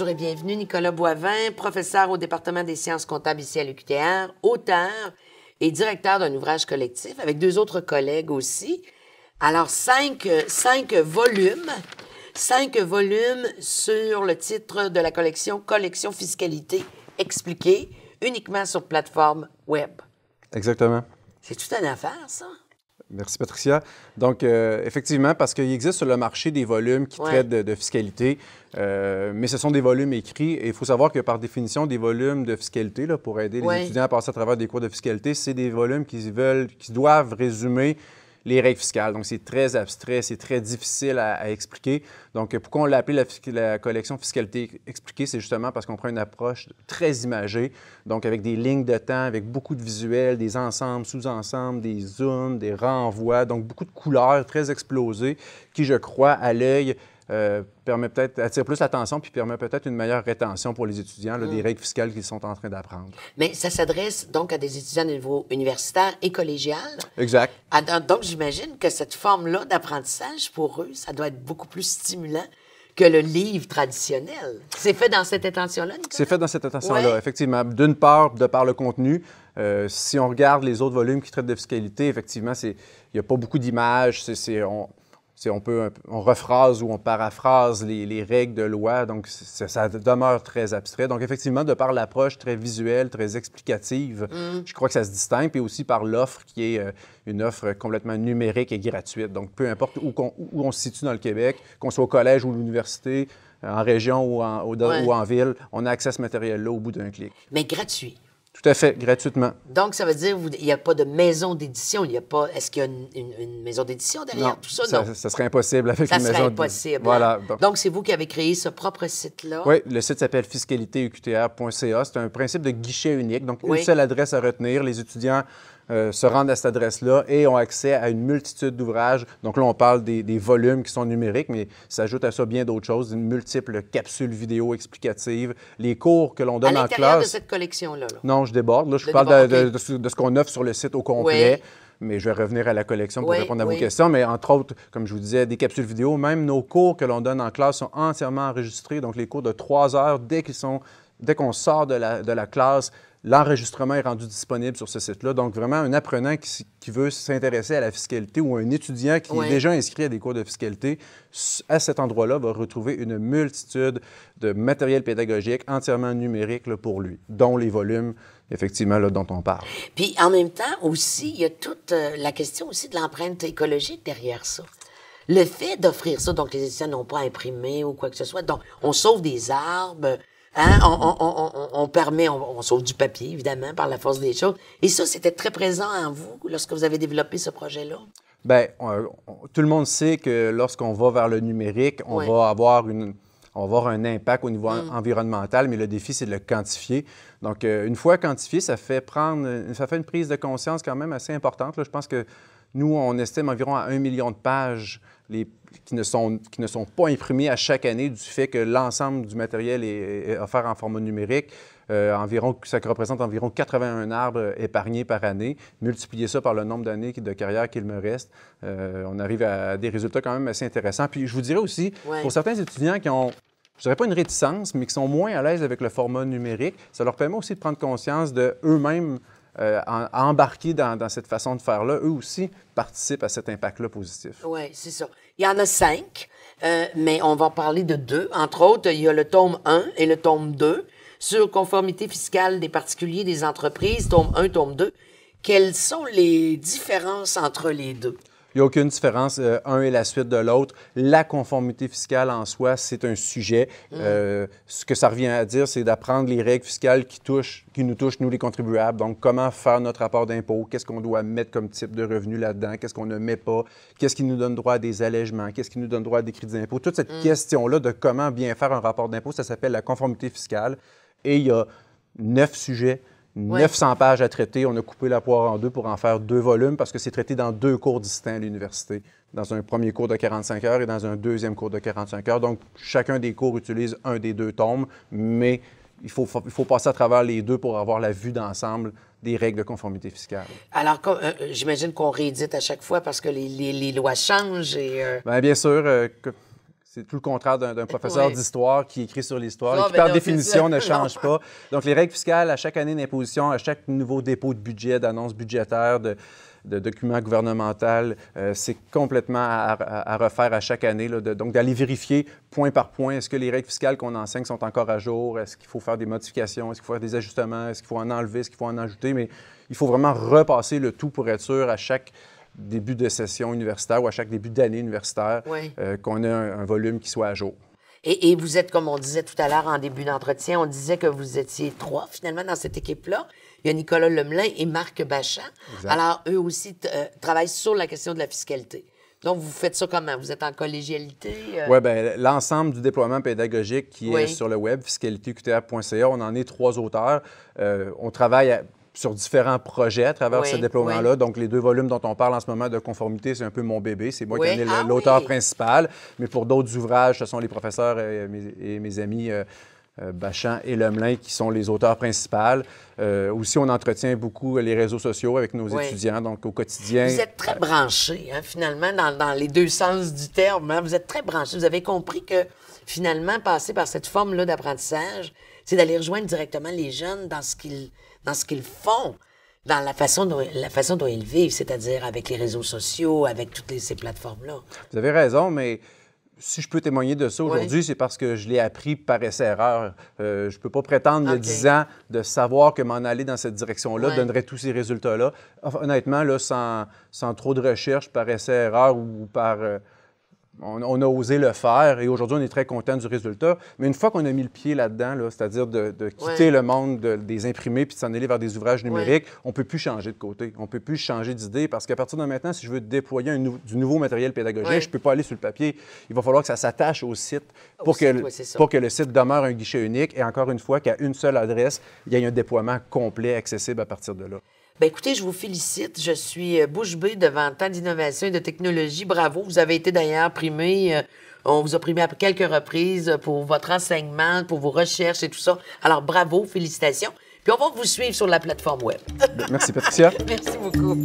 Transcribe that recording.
Bonjour et bienvenue, Nicolas Boivin, professeur au département des sciences comptables ici à l'UQTR, auteur et directeur d'un ouvrage collectif avec deux autres collègues aussi. Alors, cinq, volumes, cinq volumes sur le titre de la collection Collection Fiscalité expliquée uniquement sur plateforme web. Exactement. C'est tout un affaire, ça? Merci Patricia. Donc, euh, effectivement, parce qu'il existe sur le marché des volumes qui traitent de, fiscalité, euh, mais ce sont des volumes écrits. Et il faut savoir que par définition, des volumes de fiscalité, là, pour aider les étudiants à passer à travers des cours de fiscalité, c'est des volumes qu'ils veulent, qui doivent résumer les règles fiscales. Donc, c'est très abstrait, c'est très difficile à, expliquer. Donc, pourquoi on l'a appelé la, collection fiscalité expliquée, c'est justement parce qu'on prend une approche très imagée, donc avec des lignes de temps, avec beaucoup de visuels, des ensembles, sous-ensembles, des zooms, des renvois, donc beaucoup de couleurs très explosées qui, je crois, à l'œil, euh, permet peut-être, attire plus l'attention, puis permet peut-être une meilleure rétention pour les étudiants là, des mm. règles fiscales qu'ils sont en train d'apprendre. Mais ça s'adresse donc à des étudiants de niveau universitaire et collégial. Exact. donc, j'imagine que cette forme-là d'apprentissage, pour eux, ça doit être beaucoup plus stimulant que le livre traditionnel. C'est fait dans cette intention-là, C'est fait dans cette intention-là, effectivement. D'une part, de par le contenu, euh, si on regarde les autres volumes qui traitent de fiscalité, effectivement, il n'y a pas beaucoup d'images. C'est, on, peut, on rephrase ou on paraphrase les, règles de loi, donc ça demeure très abstrait. Donc effectivement, de par l'approche très visuelle, très explicative, mm. je crois que ça se distingue, puis aussi par l'offre qui est euh, une offre complètement numérique et gratuite. Donc peu importe où, on, où on se situe dans le Québec, qu'on soit au collège ou à l'université, en région ou en, ou en ville, on a accès à ce matériel-là au bout d'un clic. Mais gratuit. Tout à fait, gratuitement. Donc, ça veut dire qu'il n'y a pas de maison d'édition. Il y a pas. Est-ce qu'il y a une, maison d'édition derrière tout ça? Non, ça, serait impossible avec une maison. Ça serait impossible. Voilà. Hein. Donc, c'est vous qui avez créé ce propre site-là. Oui, le site s'appelle fiscalitéuqtr.ca. C'est un principe de guichet unique, donc une seule adresse à retenir. Les étudiants euh, se rendent à cette adresse-là et ont accès à une multitude d'ouvrages. Donc là, on parle des, volumes qui sont numériques, mais s'ajoute à ça bien d'autres choses, une multiple capsule vidéo explicative, les cours que l'on donne en classe. À l'intérieur de cette collection-là? Non, je déborde. je, parle de, ce qu'on offre sur le site au complet. mais je vais revenir à la collection pour répondre à vos questions. Mais entre autres, comme je vous disais, des capsules vidéo, même nos cours que l'on donne en classe sont entièrement enregistrés. Donc, les cours de trois heures, dès qu'ils sont, dès qu'on sort de la, de la classe, L'enregistrement est rendu disponible sur ce site-là. Donc, vraiment, un apprenant qui, veut s'intéresser à la fiscalité ou un étudiant qui est déjà inscrit à des cours de fiscalité, à cet endroit-là, va retrouver une multitude de matériel pédagogique entièrement numérique pour lui, dont les volumes, effectivement, dont on parle. Puis, en même temps, aussi, il y a toute euh, la question aussi de l'empreinte écologique derrière ça. Le fait d'offrir ça, donc les étudiants n'ont pas imprimé ou quoi que ce soit, donc on sauve des arbres, Hein, on, permet, on, sauve du papier, évidemment, par la force des choses. Et ça, c'était très présent en vous lorsque vous avez développé ce projet-là? Bien, tout le monde sait que lorsqu'on va vers le numérique, on va avoir une, on va avoir un impact au niveau mm. environnemental, mais le défi, c'est de le quantifier. Donc, euh, une fois quantifié, ça fait prendre, ça fait une prise de conscience quand même assez importante. Je pense que nous, on estime environ à un million de pages les, qui, ne sont, qui ne sont pas imprimées à chaque année du fait que l'ensemble du matériel est, offert en format numérique. Euh, environ, ça représente environ 81 arbres épargnés par année. Multipliez ça par le nombre d'années de carrière qu'il me reste, euh, on arrive à des résultats quand même assez intéressants. Puis je vous dirais aussi, pour certains étudiants qui ont je dirais pas une réticence, mais qui sont moins à l'aise avec le format numérique, ça leur permet aussi de prendre conscience de eux-mêmes euh, à, embarquer dans, cette façon de faire-là, eux aussi participent à cet impact-là positif. Oui, c'est ça. Il y en a cinq, euh, mais on va parler de deux. Entre autres, il y a le tome 1 et le tome 2 sur conformité fiscale des particuliers des entreprises, tome 1, tome 2. Quelles sont les différences entre les deux? Il n'y a aucune différence. Euh, un et la suite de l'autre. La conformité fiscale en soi, c'est un sujet. Mm. Euh, ce que ça revient à dire, c'est d'apprendre les règles fiscales qui, touchent, qui nous touchent, nous les contribuables. Donc, comment faire notre rapport d'impôt, qu'est-ce qu'on doit mettre comme type de revenu là-dedans, qu'est-ce qu'on ne met pas, qu'est-ce qui nous donne droit à des allègements, qu'est-ce qui nous donne droit à des crédits d'impôt. Toute cette mm. question-là de comment bien faire un rapport d'impôt, ça s'appelle la conformité fiscale. Et il y a neuf sujets 900 pages à traiter. On a coupé la poire en deux pour en faire deux volumes parce que c'est traité dans deux cours distincts à l'université. Dans un premier cours de 45 heures et dans un deuxième cours de 45 heures. Donc, chacun des cours utilise un des deux tomes, mais il faut, il faut passer à travers les deux pour avoir la vue d'ensemble des règles de conformité fiscale. Alors, euh, euh, j'imagine qu'on réédite à chaque fois parce que les, lois changent et... Euh, ben, bien, sûr. C'est tout le contraire d'un professeur d'histoire qui écrit sur l'histoire et ah, qui, ben par définition, ne change pas. Donc, les règles fiscales, à chaque année d'imposition, à chaque nouveau dépôt de budget, d'annonce budgétaire, de, documents gouvernementaux, euh, c'est complètement à, refaire à chaque année. donc, d'aller vérifier point par point, est-ce que les règles fiscales qu'on enseigne sont encore à jour? Est-ce qu'il faut faire des modifications? Est-ce qu'il faut faire des ajustements? Est-ce qu'il faut en enlever? Est-ce qu'il faut en ajouter? Mais il faut vraiment repasser le tout pour être sûr à chaque début de session universitaire ou à chaque début d'année universitaire euh, qu'on ait un, volume qui soit à jour. Et, vous êtes, comme on disait tout à l'heure en début d'entretien, on disait que vous étiez trois finalement dans cette équipe-là. Il y a Nicolas Lemelin et Marc Bachan. Alors, eux aussi euh, travaillent sur la question de la fiscalité. Donc, vous faites ça comment? Vous êtes en collégialité? Euh? Oui, bien, l'ensemble du déploiement pédagogique qui est sur le web, fiscalitéqta.ca, on en est trois auteurs. on travaille à, sur différents projets à travers ce déploiement-là. Donc, les deux volumes dont on parle en ce moment de conformité, c'est un peu mon bébé. C'est moi qui en ai ah l'auteur principal. Mais pour d'autres ouvrages, ce sont les professeurs et, mes, amis. Euh, euh, Bachan et Lemelin, qui sont les auteurs principaux. Euh, aussi, on entretient beaucoup les réseaux sociaux avec nos étudiants, donc au quotidien. Vous êtes très branchés, hein, finalement, dans, les deux sens du terme. Hein. Vous êtes très branchés. Vous avez compris que, finalement, passer par cette forme-là d'apprentissage, c'est d'aller rejoindre directement les jeunes dans ce qu'ils dans ce qu'ils font, dans la façon dont la façon dont ils vivent, c'est-à-dire avec les réseaux sociaux, avec toutes ces plateformes-là. Vous avez raison, mais si je peux témoigner de ça aujourd'hui, c'est parce que je l'ai appris par essai-erreur. Euh, je ne peux pas prétendre, okay. ans, de savoir que m'en aller dans cette direction-là donnerait tous ces résultats-là. honnêtement, là, sans, sans, trop de recherche, par essai-erreur ou par... Euh, on, a osé le faire et aujourd'hui, on est très content du résultat. Mais une fois qu'on a mis le pied là-dedans, là, cest à dire de, quitter le monde des imprimés puis de s'en aller vers des ouvrages numériques, on ne peut plus changer de côté. On ne peut plus changer d'idée parce qu'à partir de maintenant, si je veux déployer du nouveau matériel pédagogique, je ne peux pas aller sur le papier. Il va falloir que ça s'attache au site pour, que, pour que le site demeure un guichet unique et encore une fois, qu'à une seule adresse, il y ait un déploiement complet, accessible à partir de là. Ben, écoutez, je vous félicite. Je suis euh, bouche bée devant tant d'innovation et de technologie. Bravo. Vous avez été d'ailleurs primé. Euh, on vous a primé à quelques reprises euh, pour votre enseignement, pour vos recherches et tout ça. Alors, bravo, félicitations. Puis on va vous suivre sur la plateforme web. Ben, merci, Patricia. Merci beaucoup.